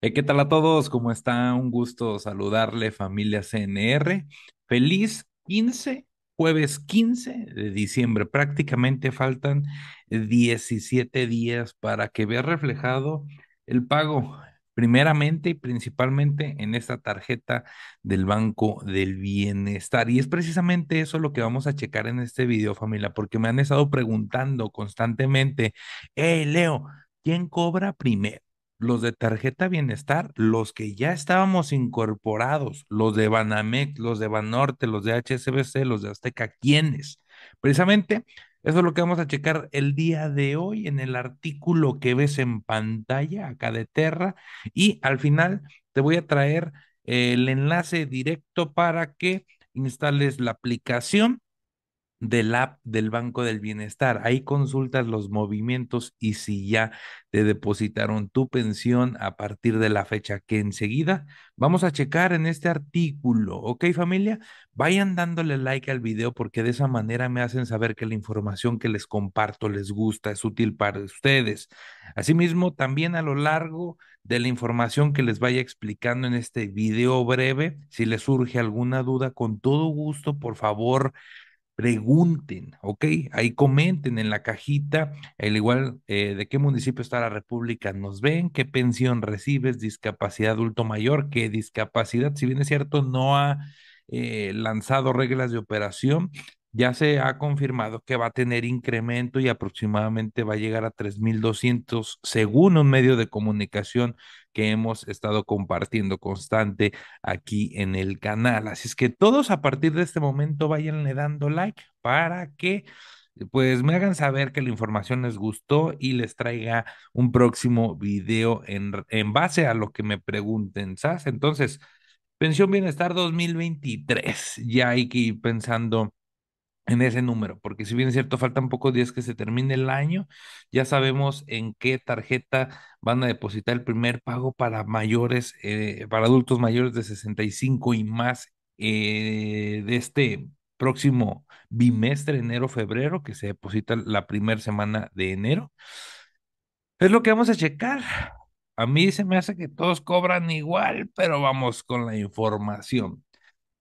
Eh, ¿Qué tal a todos? ¿Cómo está? Un gusto saludarle, familia CNR. Feliz 15, jueves 15 de diciembre. Prácticamente faltan 17 días para que vea reflejado el pago, primeramente y principalmente en esta tarjeta del Banco del Bienestar. Y es precisamente eso lo que vamos a checar en este video, familia, porque me han estado preguntando constantemente, hey, Leo, ¿quién cobra primero? los de tarjeta bienestar, los que ya estábamos incorporados, los de Banamex, los de Banorte, los de HSBC, los de Azteca, ¿quiénes? Precisamente eso es lo que vamos a checar el día de hoy en el artículo que ves en pantalla acá de Terra y al final te voy a traer el enlace directo para que instales la aplicación del app del Banco del Bienestar. Ahí consultas los movimientos y si ya te depositaron tu pensión a partir de la fecha que enseguida vamos a checar en este artículo. ¿Ok familia? Vayan dándole like al video porque de esa manera me hacen saber que la información que les comparto les gusta, es útil para ustedes. Asimismo, también a lo largo de la información que les vaya explicando en este video breve, si les surge alguna duda, con todo gusto, por favor, pregunten, ¿ok? Ahí comenten en la cajita, el igual eh, de qué municipio está la República nos ven, qué pensión recibes, discapacidad adulto mayor, qué discapacidad, si bien es cierto, no ha eh, lanzado reglas de operación, ya se ha confirmado que va a tener incremento y aproximadamente va a llegar a 3.200 según un medio de comunicación que hemos estado compartiendo constante aquí en el canal. Así es que todos a partir de este momento vayanle dando like para que pues me hagan saber que la información les gustó y les traiga un próximo video en, en base a lo que me pregunten, Entonces, Pensión Bienestar 2023, ya hay que ir pensando en ese número, porque si bien es cierto, faltan pocos días que se termine el año, ya sabemos en qué tarjeta van a depositar el primer pago para mayores, eh, para adultos mayores de 65 y más eh, de este próximo bimestre, enero, febrero, que se deposita la primera semana de enero. Es lo que vamos a checar. A mí se me hace que todos cobran igual, pero vamos con la información.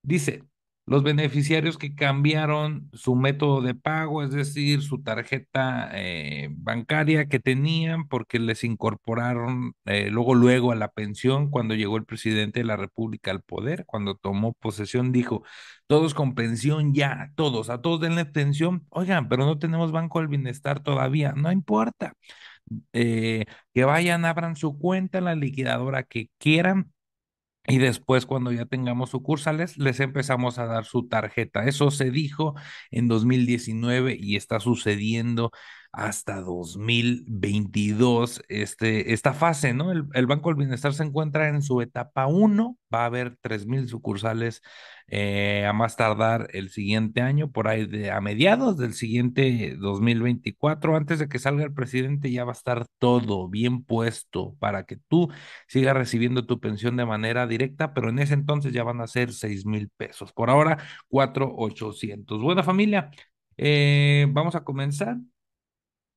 Dice, los beneficiarios que cambiaron su método de pago, es decir, su tarjeta eh, bancaria que tenían porque les incorporaron eh, luego, luego a la pensión cuando llegó el presidente de la República al poder, cuando tomó posesión, dijo, todos con pensión ya, todos, a todos denle pensión, oigan, pero no tenemos Banco del Bienestar todavía, no importa. Eh, que vayan, abran su cuenta la liquidadora que quieran y después, cuando ya tengamos sucursales, les empezamos a dar su tarjeta. Eso se dijo en 2019 y está sucediendo hasta 2022 este, esta fase, ¿no? El, Banco del Bienestar se encuentra en su etapa 1, va a haber mil sucursales eh, a más tardar el siguiente año, por ahí de, a mediados del siguiente 2024, antes de que salga el presidente ya va a estar todo bien puesto para que tú sigas recibiendo tu pensión de manera directa, pero en ese entonces ya van a ser mil pesos. Por ahora, 4.800. Buena familia. Eh, vamos a comenzar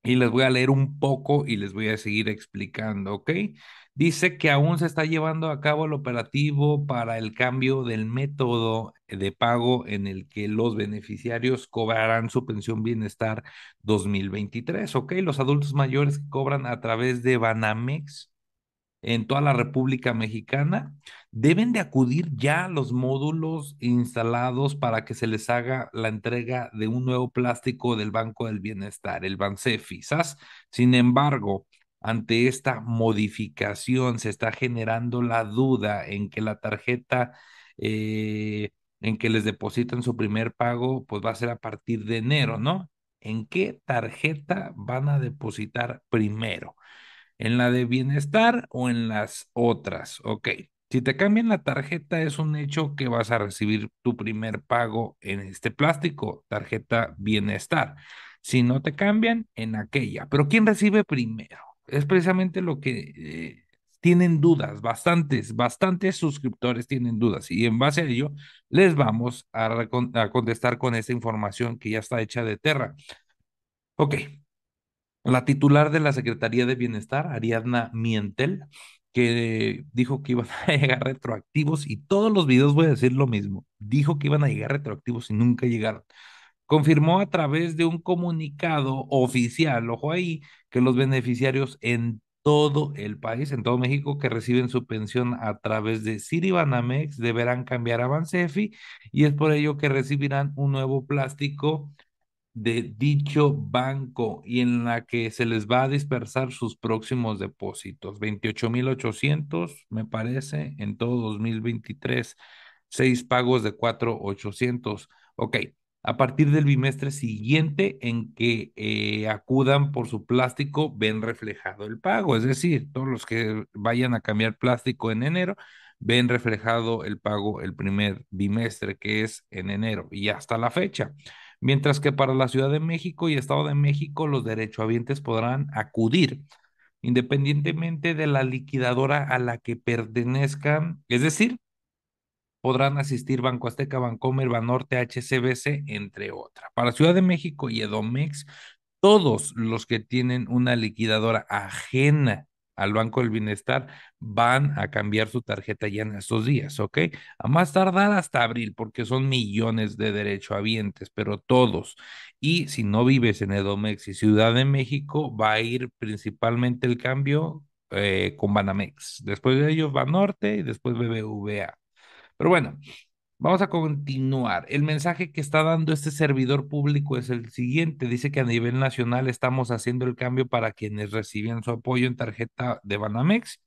y les voy a leer un poco y les voy a seguir explicando, ¿ok? Dice que aún se está llevando a cabo el operativo para el cambio del método de pago en el que los beneficiarios cobrarán su pensión bienestar 2023, ¿ok? Los adultos mayores que cobran a través de Banamex en toda la República Mexicana, deben de acudir ya a los módulos instalados para que se les haga la entrega de un nuevo plástico del Banco del Bienestar, el Bansefi. SAS. Sin embargo, ante esta modificación se está generando la duda en que la tarjeta eh, en que les depositan su primer pago, pues va a ser a partir de enero, ¿no? ¿En qué tarjeta van a depositar primero? en la de bienestar o en las otras. Ok, si te cambian la tarjeta es un hecho que vas a recibir tu primer pago en este plástico, tarjeta bienestar. Si no te cambian, en aquella. Pero ¿quién recibe primero? Es precisamente lo que eh, tienen dudas, bastantes, bastantes suscriptores tienen dudas y en base a ello les vamos a, a contestar con esta información que ya está hecha de Terra. Ok, la titular de la Secretaría de Bienestar, Ariadna Mientel, que dijo que iban a llegar retroactivos y todos los videos voy a decir lo mismo. Dijo que iban a llegar retroactivos y nunca llegaron. Confirmó a través de un comunicado oficial, ojo ahí, que los beneficiarios en todo el país, en todo México, que reciben su pensión a través de siribanamex deberán cambiar a Bansefi y es por ello que recibirán un nuevo plástico de dicho banco y en la que se les va a dispersar sus próximos depósitos. 28.800, me parece, en todo 2023, seis pagos de 4.800. Ok, a partir del bimestre siguiente en que eh, acudan por su plástico, ven reflejado el pago. Es decir, todos los que vayan a cambiar plástico en enero, ven reflejado el pago el primer bimestre, que es en enero, y hasta la fecha mientras que para la Ciudad de México y Estado de México los derechohabientes podrán acudir independientemente de la liquidadora a la que pertenezcan, es decir, podrán asistir Banco Azteca, Bancomer, Banorte, HCBC, entre otras. Para Ciudad de México y Edomex, todos los que tienen una liquidadora ajena al Banco del Bienestar van a cambiar su tarjeta ya en estos días, ¿ok? A más tardar hasta abril, porque son millones de derechohabientes, pero todos. Y si no vives en Edomex y Ciudad de México, va a ir principalmente el cambio eh, con Banamex. Después de ellos va Norte y después BBVA. Pero bueno, Vamos a continuar. El mensaje que está dando este servidor público es el siguiente. Dice que a nivel nacional estamos haciendo el cambio para quienes recibían su apoyo en tarjeta de Banamex,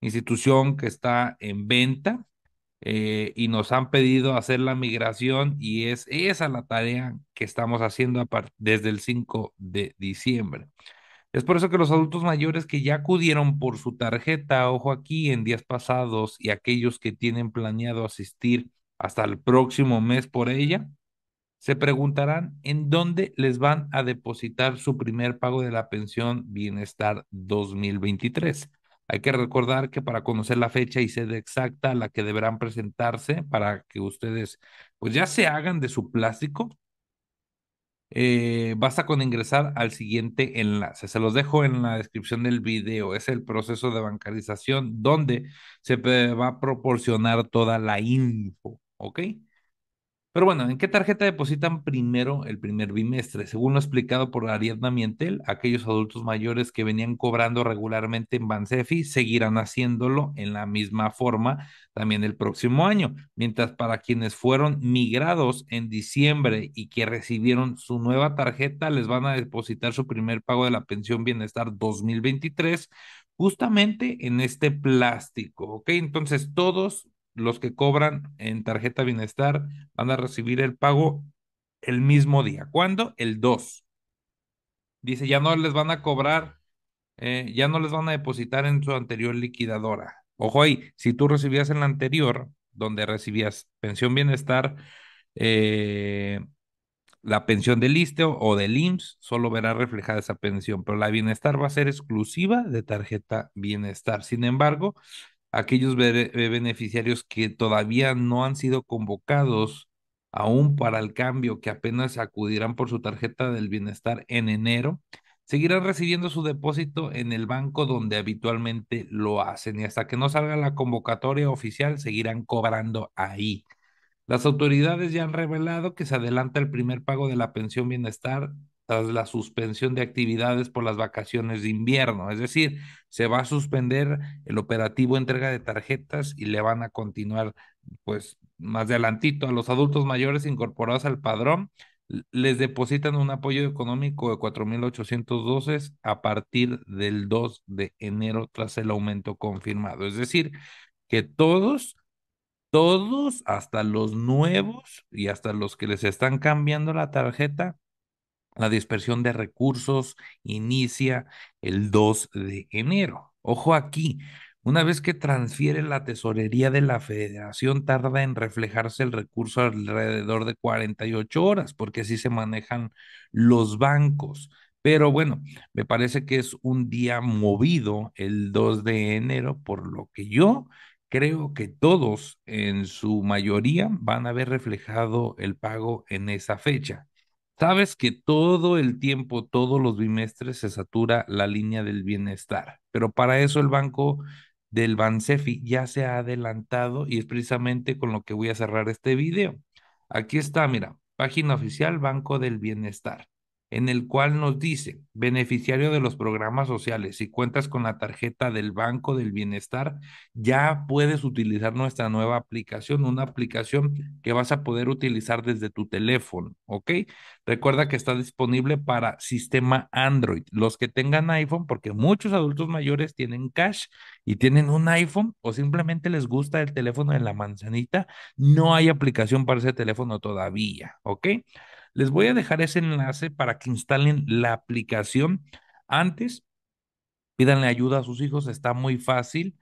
institución que está en venta, eh, y nos han pedido hacer la migración y es esa la tarea que estamos haciendo desde el 5 de diciembre. Es por eso que los adultos mayores que ya acudieron por su tarjeta, ojo aquí, en días pasados y aquellos que tienen planeado asistir hasta el próximo mes por ella, se preguntarán en dónde les van a depositar su primer pago de la pensión Bienestar 2023. Hay que recordar que para conocer la fecha y sede exacta a la que deberán presentarse para que ustedes pues ya se hagan de su plástico, eh, basta con ingresar al siguiente enlace. Se los dejo en la descripción del video. Es el proceso de bancarización donde se va a proporcionar toda la info. ¿Ok? Pero bueno, ¿en qué tarjeta depositan primero el primer bimestre? Según lo explicado por Ariadna Mientel, aquellos adultos mayores que venían cobrando regularmente en Bansefi seguirán haciéndolo en la misma forma también el próximo año, mientras para quienes fueron migrados en diciembre y que recibieron su nueva tarjeta, les van a depositar su primer pago de la pensión bienestar 2023 justamente en este plástico, ¿ok? Entonces todos los que cobran en tarjeta bienestar van a recibir el pago el mismo día. ¿Cuándo? El 2. Dice, ya no les van a cobrar, eh, ya no les van a depositar en su anterior liquidadora. Ojo ahí, si tú recibías en la anterior, donde recibías pensión bienestar, eh, la pensión del ISTEO o del IMSS solo verá reflejada esa pensión, pero la bienestar va a ser exclusiva de tarjeta bienestar. Sin embargo, aquellos eh, beneficiarios que todavía no han sido convocados aún para el cambio, que apenas acudirán por su tarjeta del bienestar en enero, seguirán recibiendo su depósito en el banco donde habitualmente lo hacen y hasta que no salga la convocatoria oficial seguirán cobrando ahí. Las autoridades ya han revelado que se adelanta el primer pago de la pensión bienestar la suspensión de actividades por las vacaciones de invierno. Es decir, se va a suspender el operativo entrega de tarjetas y le van a continuar, pues, más adelantito a los adultos mayores incorporados al padrón. Les depositan un apoyo económico de 4.812 a partir del 2 de enero tras el aumento confirmado. Es decir, que todos todos, hasta los nuevos y hasta los que les están cambiando la tarjeta, la dispersión de recursos inicia el 2 de enero. Ojo aquí, una vez que transfiere la tesorería de la federación, tarda en reflejarse el recurso alrededor de 48 horas, porque así se manejan los bancos. Pero bueno, me parece que es un día movido el 2 de enero, por lo que yo creo que todos en su mayoría van a haber reflejado el pago en esa fecha. Sabes que todo el tiempo, todos los bimestres se satura la línea del bienestar, pero para eso el banco del Bansefi ya se ha adelantado y es precisamente con lo que voy a cerrar este video. Aquí está, mira, página oficial Banco del Bienestar en el cual nos dice, beneficiario de los programas sociales, si cuentas con la tarjeta del Banco del Bienestar, ya puedes utilizar nuestra nueva aplicación, una aplicación que vas a poder utilizar desde tu teléfono, ¿ok? Recuerda que está disponible para sistema Android. Los que tengan iPhone, porque muchos adultos mayores tienen cash y tienen un iPhone o simplemente les gusta el teléfono de la manzanita, no hay aplicación para ese teléfono todavía, ¿ok? Les voy a dejar ese enlace para que instalen la aplicación antes. Pídanle ayuda a sus hijos, está muy fácil.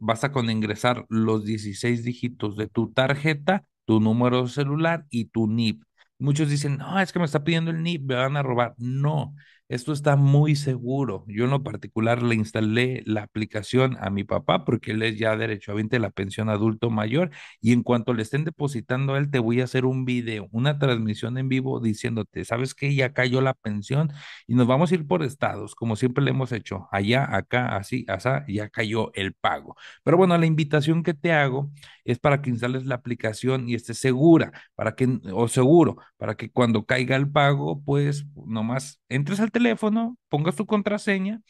basta eh, con ingresar los 16 dígitos de tu tarjeta, tu número de celular y tu NIP. Muchos dicen, no, es que me está pidiendo el NIP, me van a robar. No, esto está muy seguro. Yo en lo particular le instalé la aplicación a mi papá porque él es ya derecho a 20 la pensión adulto mayor y en cuanto le estén depositando a él te voy a hacer un video, una transmisión en vivo diciéndote, ¿sabes qué? Ya cayó la pensión y nos vamos a ir por estados, como siempre le hemos hecho, allá, acá, así, asá, ya cayó el pago. Pero bueno, la invitación que te hago es para que instales la aplicación y esté segura, para que o seguro, para que cuando caiga el pago, pues nomás entres al teléfono, pongas tu contraseña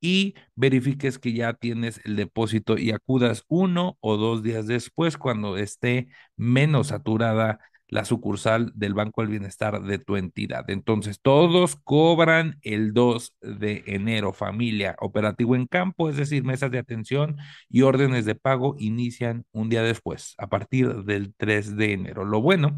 y verifiques que ya tienes el depósito y acudas uno o dos días después cuando esté menos saturada la sucursal del Banco del Bienestar de tu entidad. Entonces, todos cobran el 2 de enero, familia. Operativo en campo, es decir, mesas de atención y órdenes de pago inician un día después, a partir del 3 de enero. Lo bueno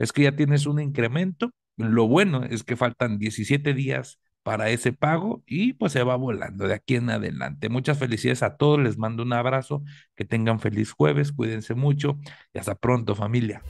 es que ya tienes un incremento. Lo bueno es que faltan 17 días para ese pago y pues se va volando de aquí en adelante. Muchas felicidades a todos, les mando un abrazo, que tengan feliz jueves, cuídense mucho y hasta pronto familia.